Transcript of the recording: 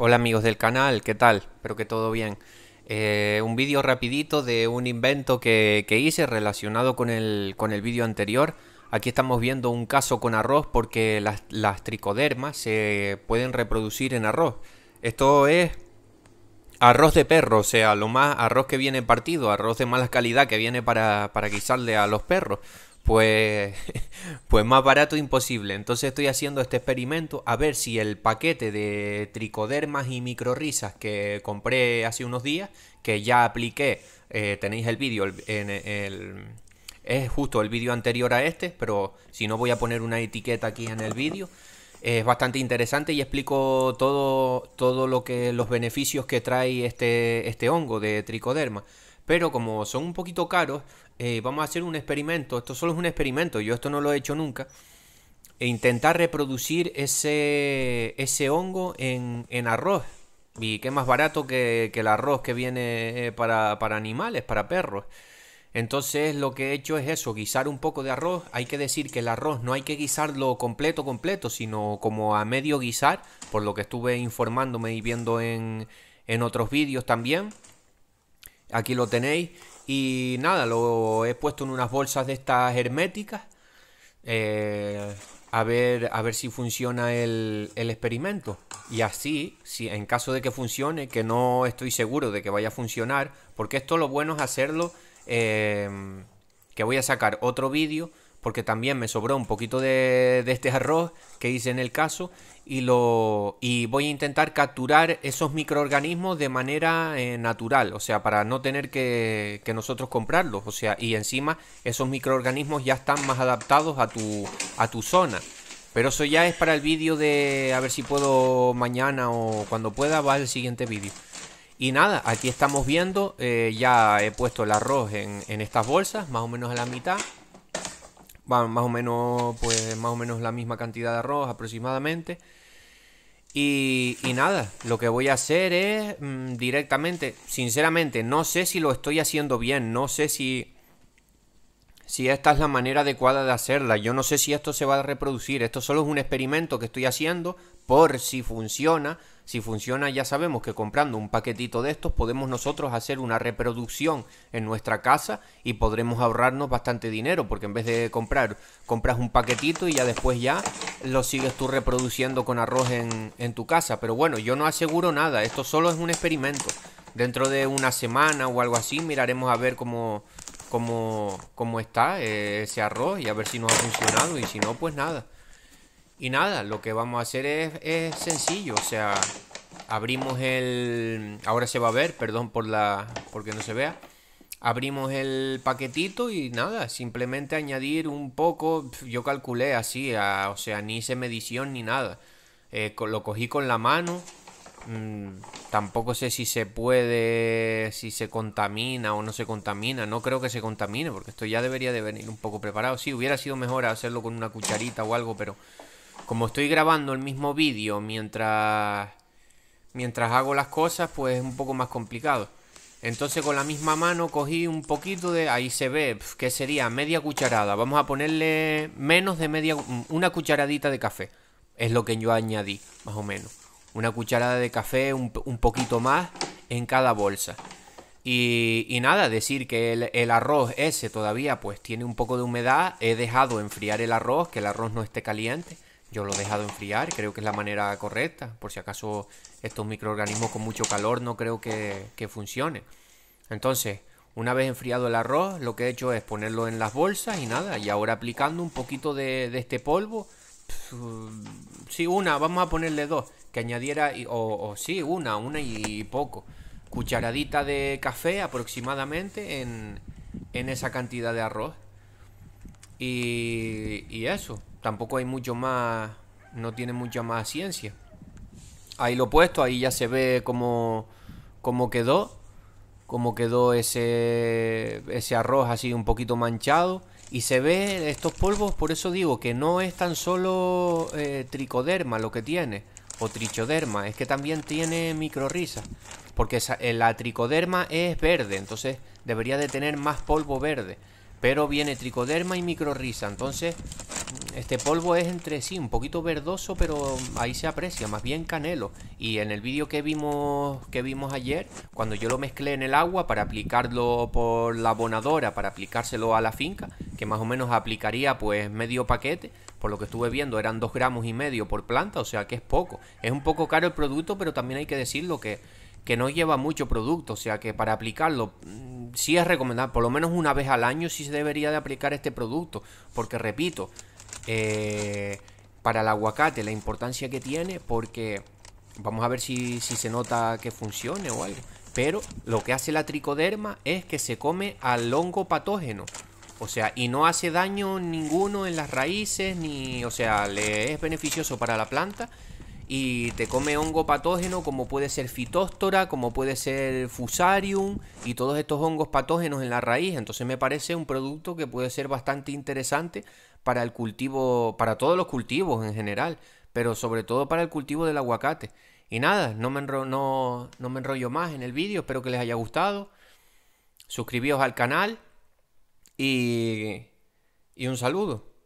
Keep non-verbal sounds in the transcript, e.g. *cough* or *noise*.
Hola amigos del canal, ¿qué tal? Espero que todo bien. Eh, un vídeo rapidito de un invento que, hice relacionado con el, con el vídeo anterior. Aquí estamos viendo un caso con arroz porque las, las, tricodermas se pueden reproducir en arroz. Esto es arroz de perro, o sea, lo más arroz que viene partido, arroz de mala calidad que viene para, para guisarle a los perros pues, *laughs* pues más barato imposible. Entonces estoy haciendo este experimento a ver si el paquete de tricodermas y microrisas que compré hace unos días, que ya apliqué, eh, tenéis el vídeo en el... Es justo el vídeo anterior a este, pero si no voy a poner una etiqueta aquí en el vídeo. Es bastante interesante y explico todo, todo lo que los beneficios que trae este, este hongo de tricoderma. Pero como son un poquito caros, eh, vamos a hacer un experimento. Esto solo es un experimento, yo esto no lo he hecho nunca. E intentar reproducir ese, ese hongo en, en arroz. Y qué más barato que, que el arroz que viene eh, para, para, animales, para perros. Entonces lo que he hecho es eso, guisar un poco de arroz. Hay que decir que el arroz no hay que guisarlo completo, completo, sino como a medio guisar, por lo que estuve informándome y viendo en, en otros vídeos también. Aquí lo tenéis. Y nada, lo he puesto en unas bolsas de estas herméticas. Eh, a, ver, si funciona el, experimento. Y así, si en caso de que funcione, que no estoy seguro de que vaya a funcionar, porque esto lo bueno es hacerlo, eh, que voy a sacar otro vídeo porque también me sobró un poquito de, este arroz que hice en el caso y, lo, y voy a intentar capturar esos microorganismos de manera eh, natural, o sea, para no tener que, nosotros comprarlos, o sea, y encima esos microorganismos ya están más adaptados a tu, a tu zona. Pero eso ya es para el vídeo de a ver si puedo mañana o cuando pueda va el siguiente vídeo. Y nada, aquí estamos viendo, eh, ya he puesto el arroz en, en estas bolsas, más o menos a la mitad más o menos, pues, más o menos la misma cantidad de arroz aproximadamente. Y, y nada, lo que voy a hacer es mm, directamente, sinceramente, no sé si lo estoy haciendo bien, no sé si si esta es la manera adecuada de hacerla. Yo no sé si esto se va a reproducir. Esto solo es un experimento que estoy haciendo por si funciona. Si funciona ya sabemos que comprando un paquetito de estos podemos nosotros hacer una reproducción en nuestra casa y podremos ahorrarnos bastante dinero porque en vez de comprar compras un paquetito y ya después ya lo sigues tú reproduciendo con arroz en, en tu casa. Pero bueno, yo no aseguro nada. Esto solo es un experimento. Dentro de una semana o algo así miraremos a ver cómo como cómo está eh, ese arroz y a ver si nos ha funcionado y si no, pues nada. Y nada, lo que vamos a hacer es, es sencillo, o sea, abrimos el... Ahora se va a ver, perdón por la... porque no se vea. Abrimos el paquetito y nada, simplemente añadir un poco, yo calculé así, ah, o sea, ni hice medición ni nada. Eh, lo cogí con la mano, Mm, tampoco sé si se puede, si se contamina o no se contamina. No creo que se contamine, porque esto ya debería de venir un poco preparado. Sí, hubiera sido mejor hacerlo con una cucharita o algo, pero como estoy grabando el mismo vídeo mientras, mientras hago las cosas, pues es un poco más complicado. Entonces con la misma mano cogí un poquito de... Ahí se ve, que sería media cucharada. Vamos a ponerle menos de media... Una cucharadita de café. Es lo que yo añadí, más o menos una cucharada de café, un, poquito más en cada bolsa. Y, nada, decir que el, arroz ese todavía pues tiene un poco de humedad. He dejado enfriar el arroz, que el arroz no esté caliente. Yo lo he dejado enfriar, creo que es la manera correcta. Por si acaso estos microorganismos con mucho calor no creo que, funcione. Entonces, una vez enfriado el arroz, lo que he hecho es ponerlo en las bolsas y nada. Y ahora aplicando un poquito de, este polvo. sí, una, vamos a ponerle dos añadiera, o, o sí, una, una y poco, cucharadita de café aproximadamente en, en esa cantidad de arroz. Y, eso, tampoco hay mucho más, no tiene mucha más ciencia. Ahí lo he puesto, ahí ya se ve cómo, cómo quedó, cómo quedó ese, ese arroz así un poquito manchado. Y se ve estos polvos, por eso digo que no es tan solo eh, tricoderma lo que tiene. O trichoderma. Es que también tiene risa Porque eh, la tricoderma es verde. Entonces debería de tener más polvo verde. Pero viene tricoderma y risa Entonces mm, este polvo es entre sí un poquito verdoso. Pero ahí se aprecia. Más bien canelo. Y en el vídeo que vimos, que vimos ayer. Cuando yo lo mezclé en el agua para aplicarlo por la abonadora. Para aplicárselo a la finca que más o menos aplicaría pues medio paquete, por lo que estuve viendo eran 2 gramos y medio por planta, o sea que es poco. Es un poco caro el producto, pero también hay que decirlo que, que no lleva mucho producto, o sea que para aplicarlo mm, sí es recomendable, por lo menos una vez al año sí se debería de aplicar este producto, porque repito, eh, para el aguacate la importancia que tiene, porque vamos a ver si, si se nota que funcione o algo pero lo que hace la tricoderma es que se come al hongo patógeno. O sea, y no hace daño ninguno en las raíces, ni, o sea, le es beneficioso para la planta. Y te come hongo patógeno como puede ser fitóstora, como puede ser fusarium y todos estos hongos patógenos en la raíz. Entonces me parece un producto que puede ser bastante interesante para el cultivo, para todos los cultivos en general, pero sobre todo para el cultivo del aguacate. Y nada, no me, no, no me enrollo más en el vídeo, espero que les haya gustado. Suscribíos al canal y, y un saludo.